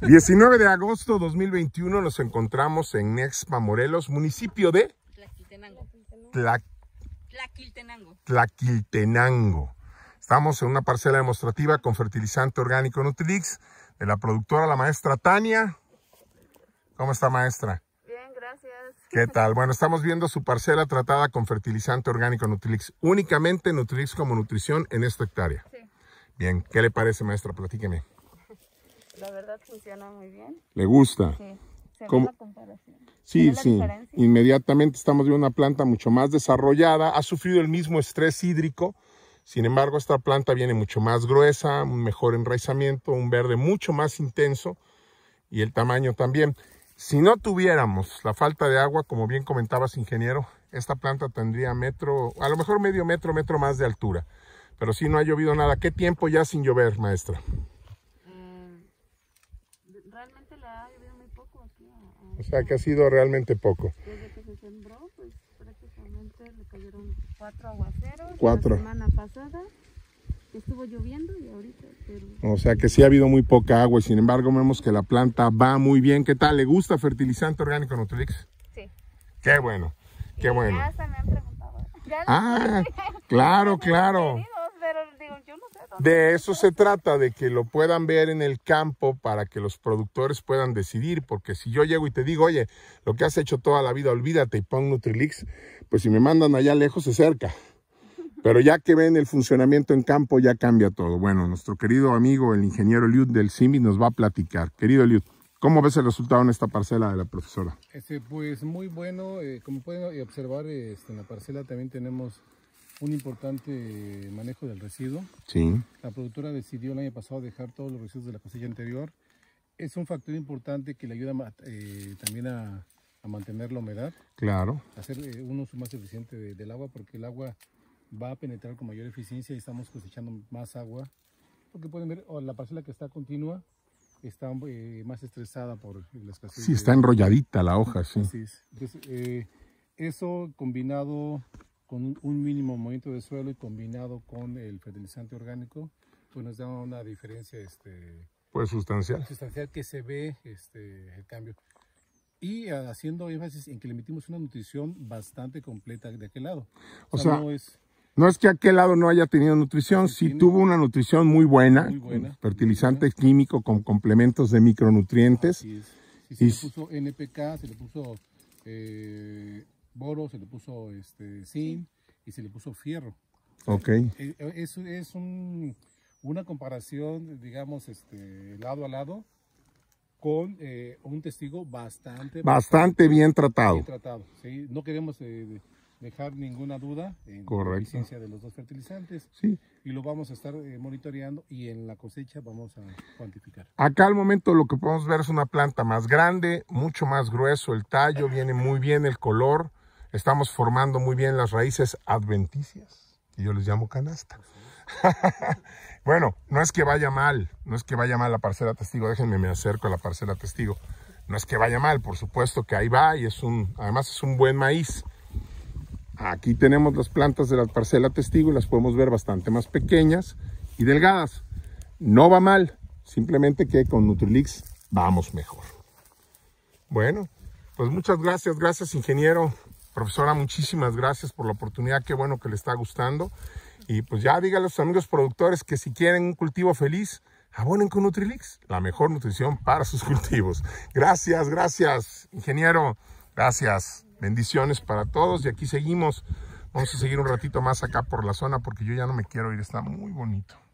19 de agosto 2021 nos encontramos en Nexpa, Morelos, municipio de... Tlaquiltenango. Estamos en una parcela demostrativa con fertilizante orgánico Nutrix de la productora, la maestra Tania. ¿Cómo está, maestra? Bien, gracias. ¿Qué tal? Bueno, estamos viendo su parcela tratada con fertilizante orgánico Nutrix, Únicamente Nutrix como nutrición en esta hectárea. Bien, ¿qué le parece, maestra? Platíqueme. La verdad funciona muy bien. ¿Le gusta? Sí. Sí, sí. Inmediatamente estamos viendo una planta mucho más desarrollada, ha sufrido el mismo estrés hídrico, sin embargo esta planta viene mucho más gruesa, un mejor enraizamiento, un verde mucho más intenso y el tamaño también. Si no tuviéramos la falta de agua, como bien comentabas ingeniero, esta planta tendría metro, a lo mejor medio metro, metro más de altura. Pero si no ha llovido nada, ¿qué tiempo ya sin llover, maestra? realmente la ha llovido muy poco aquí. o sea, que ha sido realmente poco. Desde que se sembró, pues prácticamente le cayeron cuatro aguaceros. La semana pasada estuvo lloviendo y ahorita. Pero... O sea que sí ha habido muy poca agua y sin embargo vemos que la planta va muy bien. ¿Qué tal? ¿Le gusta fertilizante orgánico Nutrix? Sí. Qué bueno, qué y bueno. Ya se me han preguntado. ¿Ya ah, claro, claro. De eso se trata, de que lo puedan ver en el campo para que los productores puedan decidir, porque si yo llego y te digo, oye, lo que has hecho toda la vida, olvídate y pon Nutrilix, pues si me mandan allá lejos se cerca. Pero ya que ven el funcionamiento en campo, ya cambia todo. Bueno, nuestro querido amigo, el ingeniero Liud del CIMI, nos va a platicar. Querido Liud, ¿cómo ves el resultado en esta parcela de la profesora? Este, pues muy bueno, eh, como pueden observar, este, en la parcela también tenemos un importante manejo del residuo. Sí. La productora decidió el año pasado dejar todos los residuos de la cosecha anterior. Es un factor importante que le ayuda eh, también a, mantener la humedad. Claro. Hacer uno eh, un uso más eficiente del agua porque el agua va a penetrar con mayor eficiencia y estamos cosechando más agua. Porque pueden ver, la parcela que está continua está eh, más estresada por la escasez. Sí, está enrolladita la hoja, sí. Entonces, eso combinado con un mínimo movimiento de suelo y combinado con el fertilizante orgánico, pues nos da una diferencia este, pues sustancial. Sustancial que se ve este, el cambio. Y ah, haciendo énfasis en que le metimos una nutrición bastante completa de aquel lado. O, sea, no, es, no, es, que aquel lado no haya tenido nutrición, sí tuvo una nutrición muy buena, fertilizante químico con complementos de micronutrientes. Y se le puso NPK, se le puso boro, se le puso este zinc y se le puso fierro. Ok. Eh, eh, es, es un, una comparación, digamos, este, lado a lado con eh, un testigo bastante... Bastante, bien tratado. Bien tratado, ¿sí? No queremos dejar ninguna duda en la eficiencia de los dos fertilizantes. Sí. Y lo vamos a estar monitoreando y en la cosecha vamos a cuantificar. Acá al momento lo que podemos ver es una planta más grande, mucho más grueso el tallo, viene muy bien el color. Estamos formando muy bien las raíces adventicias, y yo les llamo canasta. bueno, no es que vaya mal, no es que vaya mal la parcela testigo, déjenme me acerco a la parcela testigo. No es que vaya mal, por supuesto que ahí va y es un, además es un buen maíz. Aquí tenemos las plantas de la parcela testigo y las podemos ver bastante más pequeñas y delgadas. No va mal, simplemente que con Nutrilix vamos mejor. Bueno, pues muchas gracias, gracias ingeniero. Profesora, muchísimas gracias por la oportunidad, qué bueno que le está gustando. Y pues ya diga a los amigos productores que si quieren un cultivo feliz, abonen con Nutrilix, la mejor nutrición para sus cultivos. Gracias, gracias, ingeniero. Gracias. Bendiciones para todos y aquí seguimos. Vamos a seguir un ratito más acá por la zona porque yo ya no me quiero ir, está muy bonito.